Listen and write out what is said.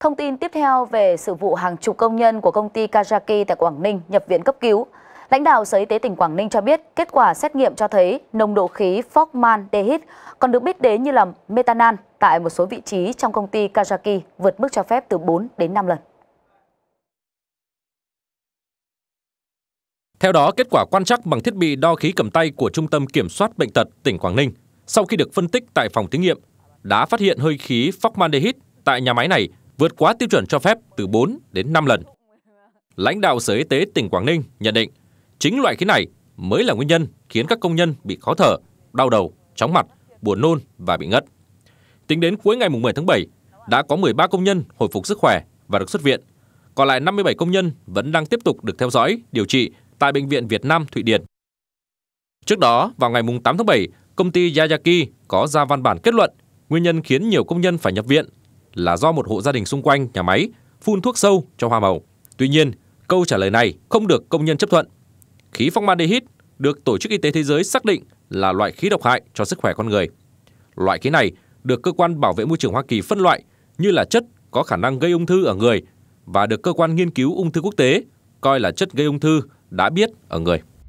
Thông tin tiếp theo về sự vụ hàng chục công nhân của công ty Kajaki tại Quảng Ninh nhập viện cấp cứu. Lãnh đạo Sở Y tế tỉnh Quảng Ninh cho biết kết quả xét nghiệm cho thấy nồng độ khí forman dehid còn được biết đến như là metanan tại một số vị trí trong công ty Kajaki vượt mức cho phép từ 4 đến 5 lần. Theo đó, kết quả quan trắc bằng thiết bị đo khí cầm tay của Trung tâm Kiểm soát Bệnh tật tỉnh Quảng Ninh sau khi được phân tích tại phòng thí nghiệm đã phát hiện hơi khí formaldehyde tại nhà máy này vượt quá tiêu chuẩn cho phép từ 4 đến 5 lần. Lãnh đạo Sở Y tế tỉnh Quảng Ninh nhận định chính loại khí này mới là nguyên nhân khiến các công nhân bị khó thở, đau đầu, chóng mặt, buồn nôn và bị ngất. Tính đến cuối ngày 10 tháng 7, đã có 13 công nhân hồi phục sức khỏe và được xuất viện. Còn lại 57 công nhân vẫn đang tiếp tục được theo dõi, điều trị tại Bệnh viện Việt Nam Thụy Điển. Trước đó, vào ngày 8 tháng 7, công ty Yayaki có ra văn bản kết luận nguyên nhân khiến nhiều công nhân phải nhập viện là do một hộ gia đình xung quanh nhà máy phun thuốc sâu cho hoa màu. Tuy nhiên, câu trả lời này không được công nhân chấp thuận. Khí phong aldehyde được Tổ chức Y tế Thế giới xác định là loại khí độc hại cho sức khỏe con người. Loại khí này được cơ quan bảo vệ môi trường Hoa Kỳ phân loại như là chất có khả năng gây ung thư ở người và được cơ quan nghiên cứu ung thư quốc tế coi là chất gây ung thư đã biết ở người.